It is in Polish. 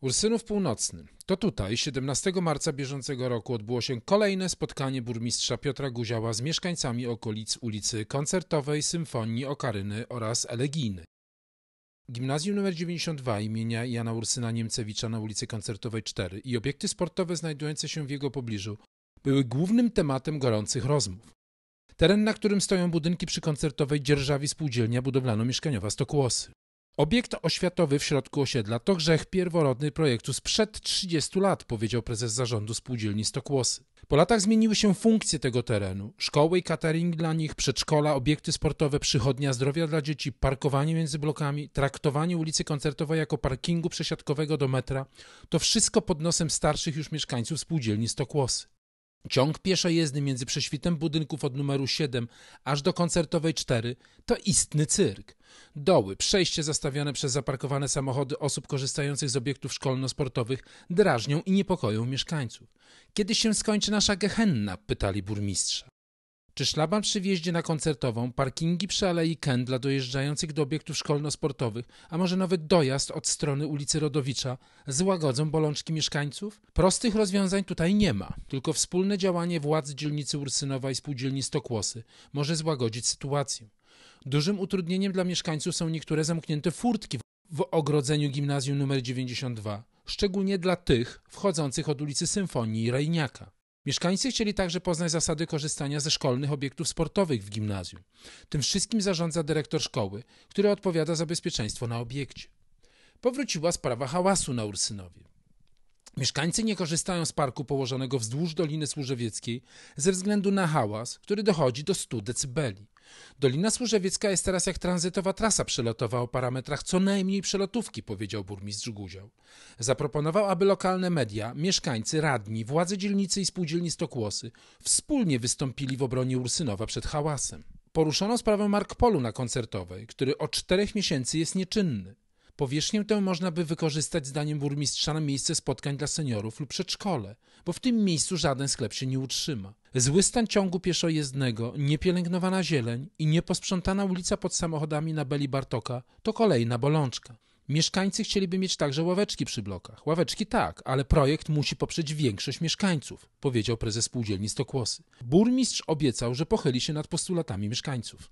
Ursynów Północny. To tutaj 17 marca bieżącego roku odbyło się kolejne spotkanie burmistrza Piotra Guziała z mieszkańcami okolic ulicy Koncertowej, Symfonii Okaryny oraz Elegijny. Gimnazjum nr 92 imienia Jana Ursyna Niemcewicza na ulicy Koncertowej 4 i obiekty sportowe znajdujące się w jego pobliżu były głównym tematem gorących rozmów. Teren, na którym stoją budynki przy Koncertowej dzierżawi spółdzielnia budowlano-mieszkaniowa Stokłosy. Obiekt oświatowy w środku osiedla to grzech pierworodny projektu sprzed 30 lat, powiedział prezes zarządu spółdzielni Stokłosy. Po latach zmieniły się funkcje tego terenu. Szkoły i catering dla nich, przedszkola, obiekty sportowe, przychodnia zdrowia dla dzieci, parkowanie między blokami, traktowanie ulicy koncertowej jako parkingu przesiadkowego do metra. To wszystko pod nosem starszych już mieszkańców spółdzielni Stokłosy. Ciąg pieszej jezdy między prześwitem budynków od numeru 7 aż do koncertowej 4 to istny cyrk. Doły, przejście zastawione przez zaparkowane samochody osób korzystających z obiektów szkolno-sportowych drażnią i niepokoją mieszkańców. Kiedy się skończy nasza gehenna? pytali burmistrza. Czy szlaban przy wjeździe na koncertową, parkingi przy Alei Ken dla dojeżdżających do obiektów szkolno-sportowych, a może nawet dojazd od strony ulicy Rodowicza złagodzą bolączki mieszkańców? Prostych rozwiązań tutaj nie ma, tylko wspólne działanie władz dzielnicy Ursynowa i spółdzielni Stokłosy może złagodzić sytuację. Dużym utrudnieniem dla mieszkańców są niektóre zamknięte furtki w ogrodzeniu gimnazjum nr 92, szczególnie dla tych wchodzących od ulicy Symfonii i Rejniaka. Mieszkańcy chcieli także poznać zasady korzystania ze szkolnych obiektów sportowych w gimnazjum. Tym wszystkim zarządza dyrektor szkoły, który odpowiada za bezpieczeństwo na obiekcie. Powróciła sprawa hałasu na Ursynowie. Mieszkańcy nie korzystają z parku położonego wzdłuż Doliny Służewieckiej ze względu na hałas, który dochodzi do 100 decybeli. Dolina Służewiecka jest teraz jak tranzytowa trasa przelotowa o parametrach co najmniej przelotówki, powiedział burmistrz Guział. Zaproponował, aby lokalne media, mieszkańcy, radni, władze dzielnicy i spółdzielni Stokłosy wspólnie wystąpili w obronie Ursynowa przed hałasem. Poruszono sprawę Mark Polu na koncertowej, który od czterech miesięcy jest nieczynny. Powierzchnię tę można by wykorzystać zdaniem burmistrza na miejsce spotkań dla seniorów lub przedszkole, bo w tym miejscu żaden sklep się nie utrzyma. Zły stan ciągu pieszojezdnego, niepielęgnowana zieleń i nieposprzątana ulica pod samochodami na Beli Bartoka to kolejna bolączka. Mieszkańcy chcieliby mieć także ławeczki przy blokach. Ławeczki tak, ale projekt musi poprzeć większość mieszkańców, powiedział prezes spółdzielni Stokłosy. Burmistrz obiecał, że pochyli się nad postulatami mieszkańców.